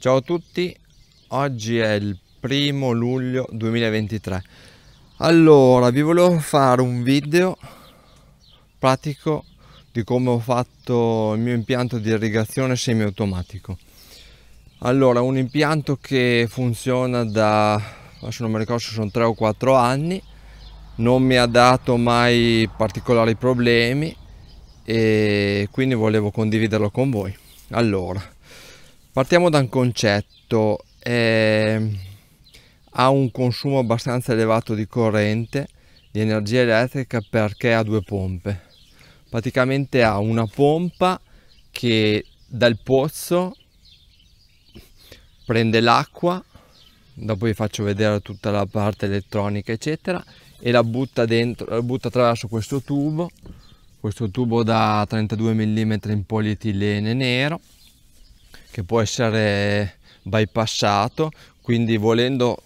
Ciao a tutti, oggi è il primo luglio 2023. Allora, vi volevo fare un video pratico di come ho fatto il mio impianto di irrigazione semiautomatico. Allora, un impianto che funziona da, adesso non mi ricordo sono 3 o 4 anni, non mi ha dato mai particolari problemi e quindi volevo condividerlo con voi. Allora, Partiamo da un concetto, eh, ha un consumo abbastanza elevato di corrente, di energia elettrica perché ha due pompe. Praticamente ha una pompa che dal pozzo prende l'acqua, dopo vi faccio vedere tutta la parte elettronica eccetera, e la butta, dentro, la butta attraverso questo tubo, questo tubo da 32 mm in polietilene nero, che può essere bypassato quindi volendo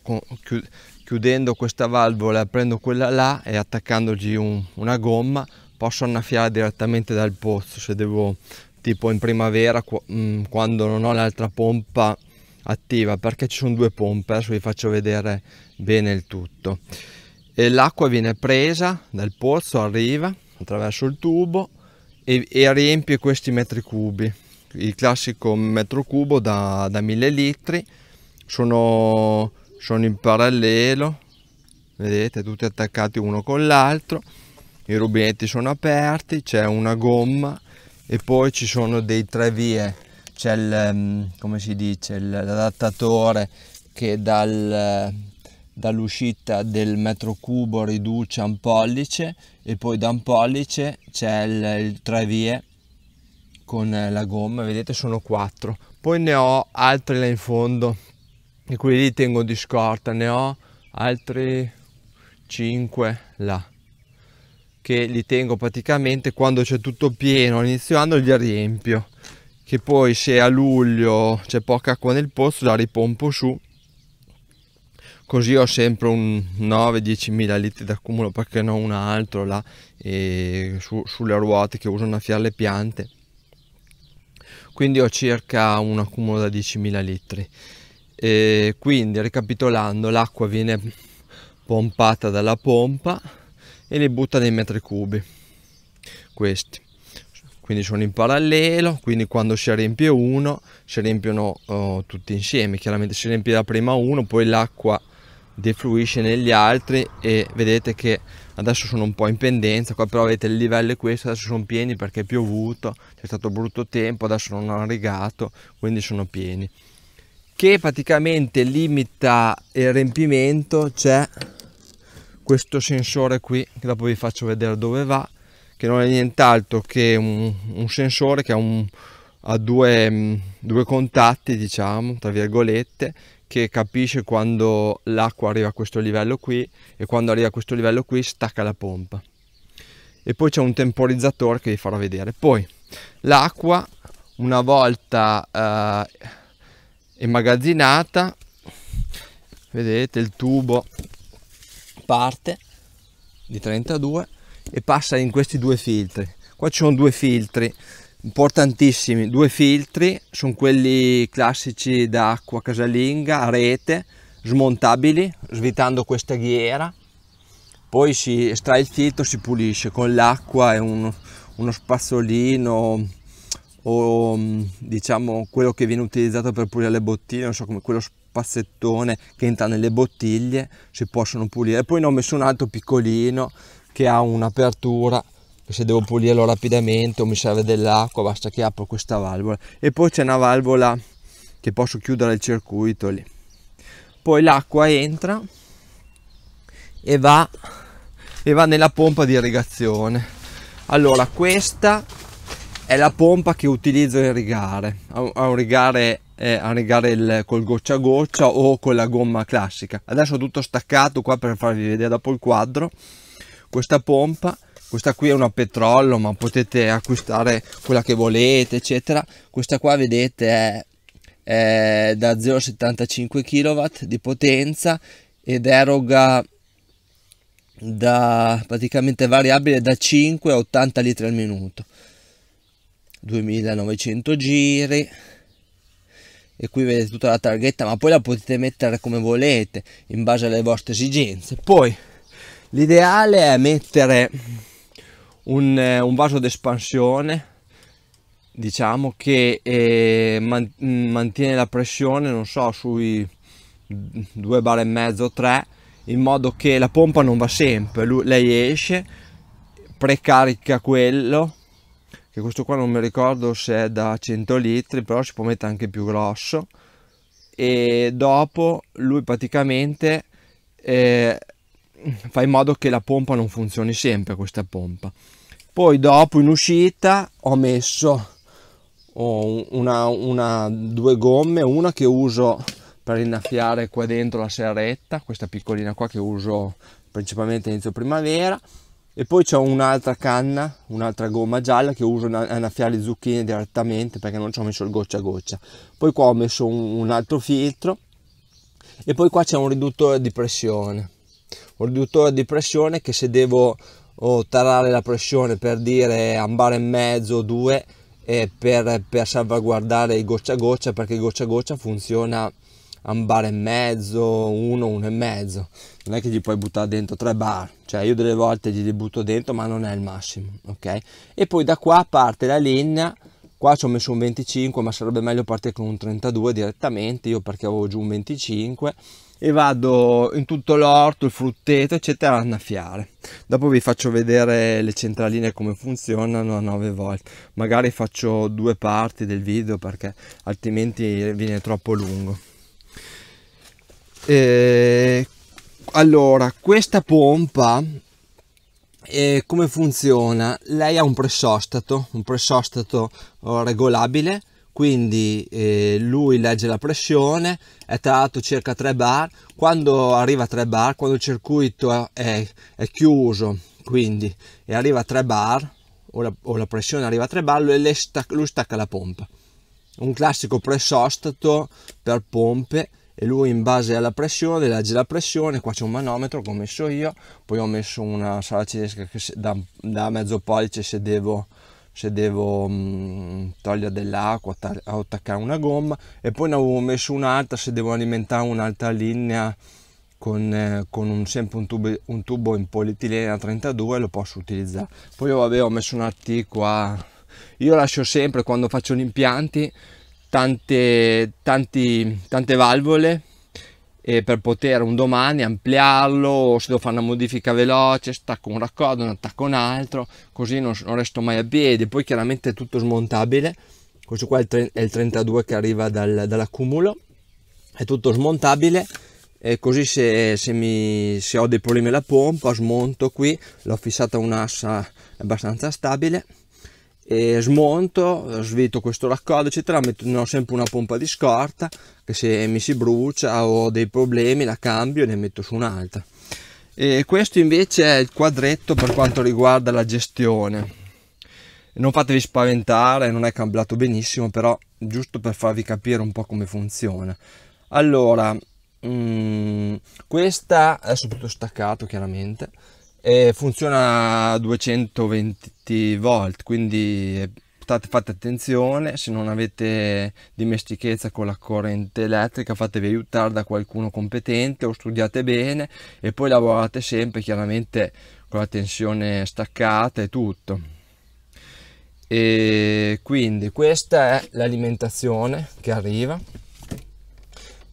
chiudendo questa valvola aprendo quella là e attaccandogli un, una gomma posso annaffiare direttamente dal pozzo se devo tipo in primavera mm, quando non ho l'altra pompa attiva perché ci sono due pompe adesso vi faccio vedere bene il tutto e l'acqua viene presa dal pozzo arriva attraverso il tubo e, e riempie questi metri cubi il classico metro cubo da, da 1000 litri sono, sono in parallelo vedete tutti attaccati uno con l'altro i rubinetti sono aperti c'è una gomma e poi ci sono dei tre vie c'è il ehm, come si dice l'adattatore che dal, dall'uscita del metro cubo riduce a un pollice e poi da un pollice c'è il, il tre vie con eh, la gomma vedete sono quattro poi ne ho altri là in fondo e quelli li tengo di scorta ne ho altri 5 là che li tengo praticamente quando c'è tutto pieno all'inizio anno li riempio che poi se a luglio c'è poca acqua nel pozzo la ripompo su così ho sempre un 9-10 mila litri d'accumulo perché non un altro là e su, sulle ruote che usano a fiare le piante quindi ho circa un accumulo da 10.000 litri e quindi ricapitolando l'acqua viene pompata dalla pompa e li butta nei metri cubi questi quindi sono in parallelo quindi quando si riempie uno si riempiono oh, tutti insieme chiaramente si riempie da prima uno poi l'acqua defluisce negli altri e vedete che adesso sono un po' in pendenza qua però vedete il livello è questo adesso sono pieni perché è piovuto c'è stato brutto tempo adesso non hanno rigato quindi sono pieni che praticamente limita il riempimento c'è questo sensore qui che dopo vi faccio vedere dove va che non è nient'altro che un, un, sensore che ha, un, ha due, mm, due contatti diciamo tra virgolette che capisce quando l'acqua arriva a questo livello qui e quando arriva a questo livello qui stacca la pompa. E poi c'è un temporizzatore che vi farò vedere. Poi l'acqua una volta eh, immagazzinata, vedete il tubo parte di 32 e passa in questi due filtri. Qua ci sono due filtri importantissimi due filtri sono quelli classici d'acqua casalinga a rete smontabili svitando questa ghiera poi si estrae il filtro si pulisce con l'acqua e uno, uno spazzolino o mm, diciamo quello che viene utilizzato per pulire le bottiglie non so come quello spazzettone che entra nelle bottiglie si possono pulire poi ne ho messo un altro piccolino che ha un'apertura se devo pulirlo rapidamente o mi serve dell'acqua basta che apro questa valvola e poi c'è una valvola che posso chiudere il circuito lì poi l'acqua entra e va, e va nella pompa di irrigazione allora questa è la pompa che utilizzo a irrigare a, un rigare, a rigare eh, il, col goccia a goccia o con la gomma classica adesso ho tutto staccato qua per farvi vedere dopo il quadro questa pompa questa qui è una petrollo ma potete acquistare quella che volete eccetera questa qua vedete è, è da 0,75 kW di potenza ed eroga da praticamente variabile da 5 a 80 litri al minuto 2900 giri e qui vedete tutta la targhetta ma poi la potete mettere come volete in base alle vostre esigenze poi l'ideale è mettere un, eh, un vaso d'espansione diciamo che eh, man mantiene la pressione non so sui 2 bar e mezzo 3 in modo che la pompa non va sempre Lui, lei esce precarica quello che questo qua non mi ricordo se è da 100 litri però si può mettere anche più grosso e dopo lui praticamente eh, fai in modo che la pompa non funzioni sempre questa pompa poi dopo in uscita ho messo una, una, due gomme una che uso per innaffiare qua dentro la serretta questa piccolina qua che uso principalmente inizio primavera e poi c'è un'altra canna, un'altra gomma gialla che uso a innaffiare le zucchine direttamente perché non ci ho messo il goccia a goccia. Poi qua ho messo un, un altro filtro e poi qua c'è un riduttore di pressione un riduttore di pressione che se devo oh, tarare la pressione per dire a un bar e mezzo o due eh, per, per, salvaguardare il goccia a goccia perché goccia a goccia funziona a un bar e mezzo, uno, uno e mezzo non è che gli puoi buttare dentro tre bar cioè io delle volte gli butto dentro ma non è il massimo ok e poi da qua parte la linea qua ci ho messo un 25 ma sarebbe meglio partire con un 32 direttamente io perché avevo giù un 25 e vado in tutto l'orto, il frutteto eccetera a annaffiare. Dopo vi faccio vedere le centraline come funzionano a 9 volte. Magari faccio due parti del video perché altrimenti viene troppo lungo. E... Eh, allora, questa pompa eh, come funziona? Lei ha un pressostato, un pressostato eh, regolabile quindi eh, lui legge la pressione, è tratto circa 3 bar, quando arriva a 3 bar, quando il circuito è, è chiuso, quindi e arriva a 3 bar, o la, o la, pressione arriva a 3 bar, lui, stacca, lui stacca la pompa. Un classico pressostato per pompe e lui in base alla pressione legge la pressione, qua c'è un manometro che ho messo io, poi ho messo una sala cinesca da, da mezzo pollice se devo se devo mm, togliere dell'acqua o attaccare una gomma e poi ne avevo messo un'altra se devo alimentare un'altra linea con, eh, con un, sempre un tubo, un tubo, in polietilena 32 lo posso utilizzare poi io vabbè ho messo un T qua io lascio sempre quando faccio gli impianti tante, tanti, tante valvole eh, per poter un domani ampliarlo o se devo fare una modifica veloce, stacco un raccordo, ne attacco un altro, così non, non resto mai a piedi. Poi chiaramente è tutto smontabile, questo qua è il, 32 che arriva dal, dall'accumulo, è tutto smontabile. E così se, se, mi, se ho dei problemi alla pompa smonto qui, l'ho fissata un'assa abbastanza stabile e smonto, svito questo raccordo eccetera, metto ho sempre una pompa di scorta che se mi si brucia o ho dei problemi la cambio e ne metto su un'altra. E questo invece è il quadretto per quanto riguarda la gestione. Non fatevi spaventare, non è cambiato benissimo, però giusto per farvi capire un po' come funziona. Allora, mh, mm, questa è tutto staccato chiaramente e funziona a 220 volt quindi state, fate attenzione se non avete dimestichezza con la corrente elettrica fatevi aiutare da qualcuno competente o studiate bene e poi lavorate sempre chiaramente con la tensione staccata e tutto e quindi questa è l'alimentazione che arriva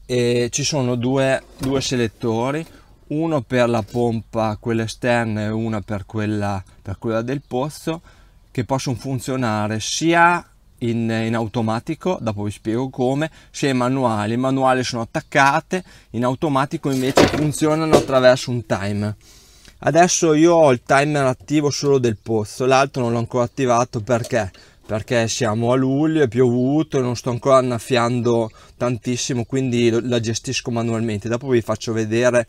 e ci sono due, due selettori uno per la pompa, quella esterna e una per quella, per quella del pozzo, che possono funzionare sia in, in, automatico, dopo vi spiego come, sia i manuali. I manuali sono attaccate, in automatico invece funzionano attraverso un timer. Adesso io ho il timer attivo solo del pozzo, l'altro non l'ho ancora attivato perché? Perché siamo a luglio, è piovuto e non sto ancora annaffiando tantissimo, quindi la gestisco manualmente. Dopo vi faccio vedere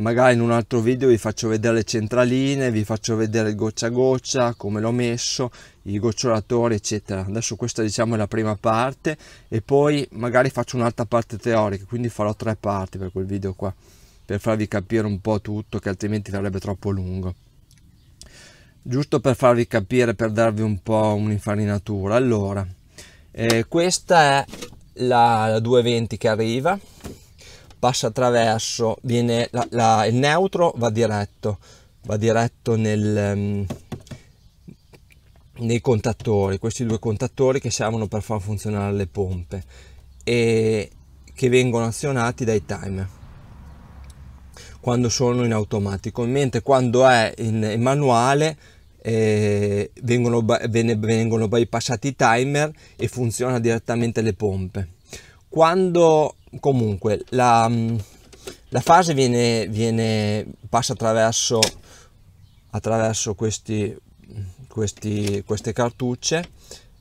magari in un altro video vi faccio vedere le centraline vi faccio vedere il goccia a goccia come l'ho messo i gocciolatori eccetera adesso questa diciamo è la prima parte e poi magari faccio un'altra parte teorica quindi farò tre parti per quel video qua per farvi capire un po' tutto che altrimenti sarebbe troppo lungo giusto per farvi capire per darvi un po' un'infarinatura allora eh, questa è la, la 220 che arriva passa attraverso, viene la, la, il neutro va diretto, va diretto nel, ehm, nei contattori, questi due contattori che servono per far funzionare le pompe e che vengono azionati dai timer quando sono in automatico, mentre quando è in, manuale eh, vengono, vengono bypassati i timer e funziona direttamente le pompe. Quando comunque la, mm, la fase viene, viene, passa attraverso, attraverso questi, questi, queste cartucce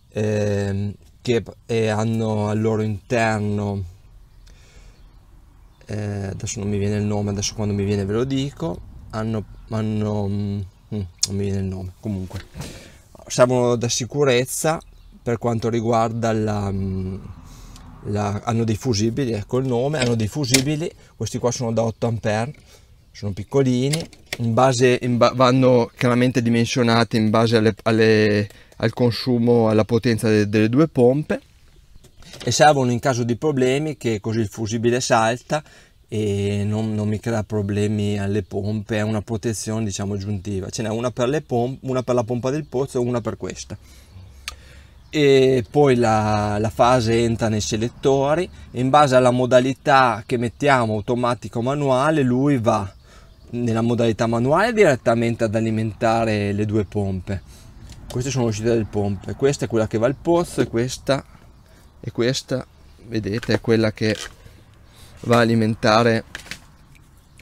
eh, che eh, hanno al loro interno eh, adesso non mi viene il nome adesso quando mi viene ve lo dico hanno, hanno mm, mm non mi viene il nome comunque servono da sicurezza per quanto riguarda la mm, la, hanno dei fusibili, ecco il nome, hanno dei fusibili, questi qua sono da 8 A, sono piccolini, in base, in ba, vanno chiaramente dimensionati in base alle, alle, al consumo, alla potenza de, delle due pompe e servono in caso di problemi che così il fusibile salta e non, non, mi crea problemi alle pompe, è una protezione diciamo aggiuntiva, ce n'è una per, le pompe, una per la pompa del pozzo e una per questa e poi la, la, fase entra nei selettori in base alla modalità che mettiamo automatico manuale lui va nella modalità manuale direttamente ad alimentare le due pompe queste sono uscite delle pompe questa è quella che va al pozzo e questa e questa vedete è quella che va a alimentare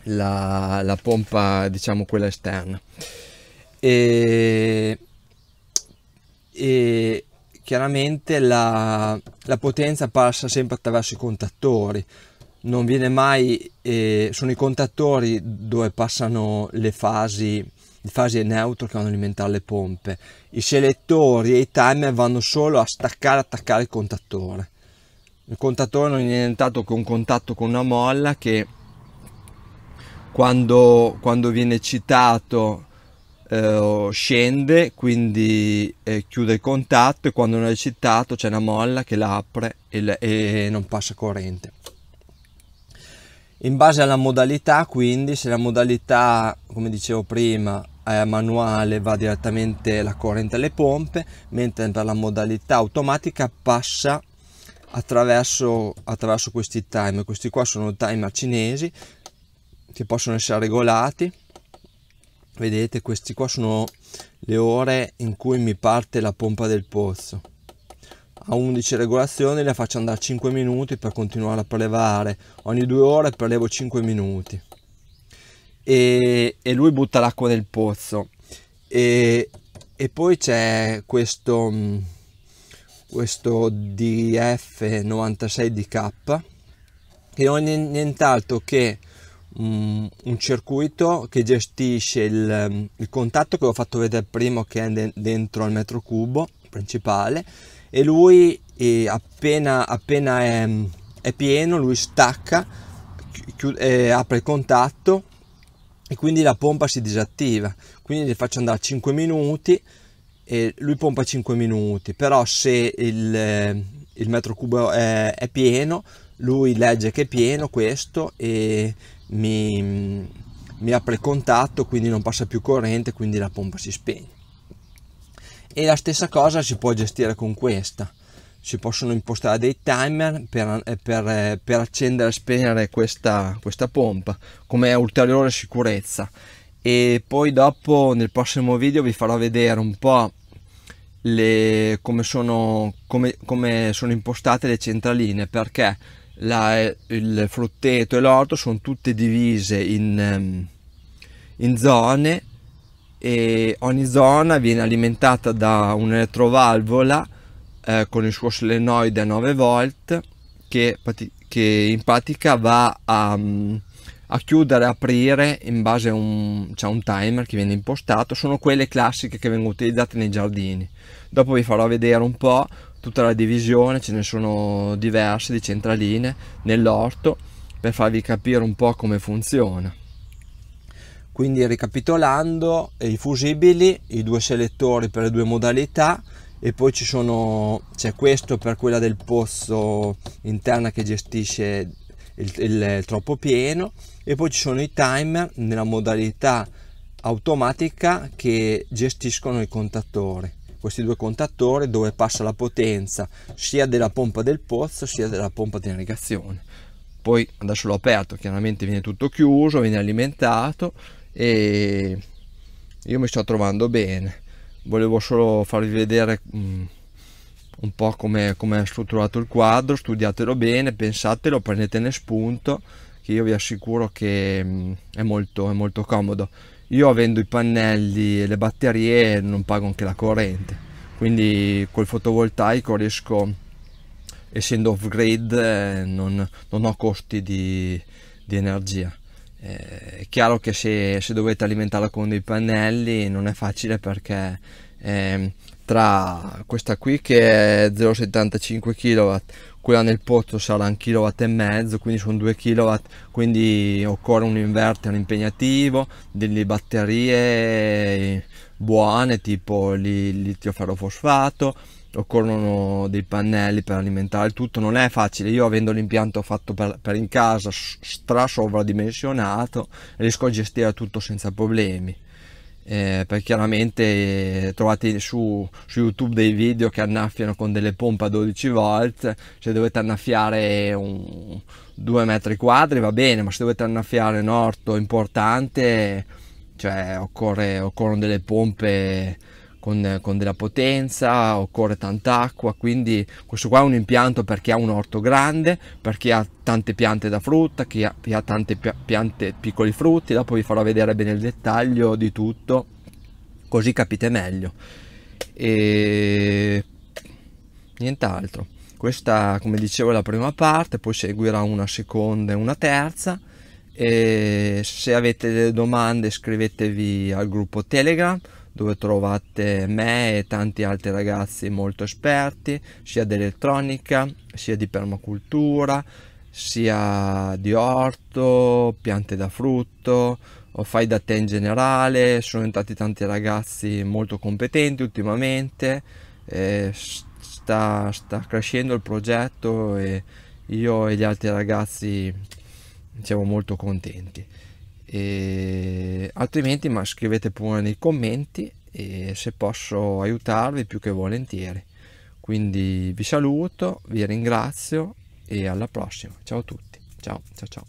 la, la pompa diciamo quella esterna e, e chiaramente la, la, potenza passa sempre attraverso i contattori non viene mai eh, sono i contattori dove passano le fasi le fasi neutro che vanno a alimentare le pompe i selettori e i timer vanno solo a staccare e attaccare il contattore il contattore non è nient'altro che un contatto con una molla che quando, quando viene citato eh, scende, quindi eh, chiude il contatto e quando non è eccitato c'è una molla che l'apre e, e non passa corrente. In base alla modalità, quindi, se la modalità, come dicevo prima, è manuale va direttamente la corrente alle pompe, mentre per la modalità automatica passa attraverso, attraverso questi timer. Questi qua sono timer cinesi che possono essere regolati vedete questi qua sono le ore in cui mi parte la pompa del pozzo a 11 regolazioni la faccio andare 5 minuti per continuare a prelevare ogni due ore prelevo 5 minuti e, e lui butta l'acqua del pozzo e, e poi c'è questo mm, questo DF96DK che non è nient'altro che Mm, un, circuito che gestisce il, mm, il contatto che ho fatto vedere prima che è dentro al metro cubo principale e lui e appena, appena è, è, pieno lui stacca chiude, apre il contatto e quindi la pompa si disattiva quindi le faccio andare 5 minuti e lui pompa 5 minuti però se il, il metro cubo è, è pieno lui legge che è pieno questo e mi, mi apre contatto, quindi non passa più corrente, quindi la pompa si spegne. E la stessa cosa si può gestire con questa. Si possono impostare dei timer per, eh, per, eh, per accendere e spegnere questa, questa pompa come ulteriore sicurezza. E poi dopo nel prossimo video vi farò vedere un po' le, come, sono, come, come sono impostate le centraline perché la, il frutteto e l'orto sono tutte divise in, ehm, in zone e ogni zona viene alimentata da un'elettrovalvola eh, con il suo solenoide a 9 volt che, che in pratica va a, a chiudere e aprire in base a un, cioè un, timer che viene impostato sono quelle classiche che vengono utilizzate nei giardini dopo vi farò vedere un po' tutta la divisione, ce ne sono diverse di centraline nell'orto per farvi capire un po' come funziona. Quindi ricapitolando, i fusibili, i due selettori per le due modalità e poi ci sono, c'è questo per quella del pozzo interna che gestisce il, il, il troppo pieno e poi ci sono i timer nella modalità automatica che gestiscono i contattori questi due contattori dove passa la potenza sia della pompa del pozzo sia della pompa di irrigazione. Poi adesso l'ho aperto, chiaramente viene tutto chiuso, viene alimentato e io mi sto trovando bene. Volevo solo farvi vedere mm, un po' come, come è strutturato il quadro, studiatelo bene, pensatelo, prendetene spunto, che io vi assicuro che mm, è molto, è molto comodo io avendo i pannelli e le batterie non pago anche la corrente quindi col fotovoltaico riesco essendo off grid eh, non, non ho costi di, di energia eh, è chiaro che se, se, dovete alimentarla con dei pannelli non è facile perché eh, tra questa qui che è 0,75 kW quella nel pozzo sarà un kW e mezzo quindi sono 2 kW quindi occorre un inverter impegnativo delle batterie buone tipo li, litio ferrofosfato occorrono dei pannelli per alimentare il tutto non è facile io avendo l'impianto fatto per, per in casa stra sovradimensionato riesco a gestire tutto senza problemi eh, perché chiaramente eh, trovate su, su, youtube dei video che annaffiano con delle pompe a 12 volt se dovete annaffiare un, 2 metri quadri va bene ma se dovete annaffiare un orto importante cioè occorre, occorrono delle pompe con, con della potenza, occorre tanta acqua, quindi questo qua è un impianto per chi ha un orto grande, per chi ha tante piante da frutta, chi ha, chi ha tante piante piccoli frutti, dopo vi farò vedere bene il dettaglio di tutto, così capite meglio. E nient'altro. Questa, come dicevo, è la prima parte, poi seguirà una seconda e una terza. E se avete delle domande iscrivetevi al gruppo Telegram dove trovate me e tanti altri ragazzi molto esperti sia di elettronica sia di permacultura sia di orto, piante da frutto o fai da te in generale, sono entrati tanti ragazzi molto competenti ultimamente, eh, sta, sta crescendo il progetto e io e gli altri ragazzi siamo molto contenti. E altrimenti ma scrivete pure nei commenti e se posso aiutarvi più che volentieri. Quindi vi saluto, vi ringrazio e alla prossima. Ciao a tutti. Ciao ciao ciao.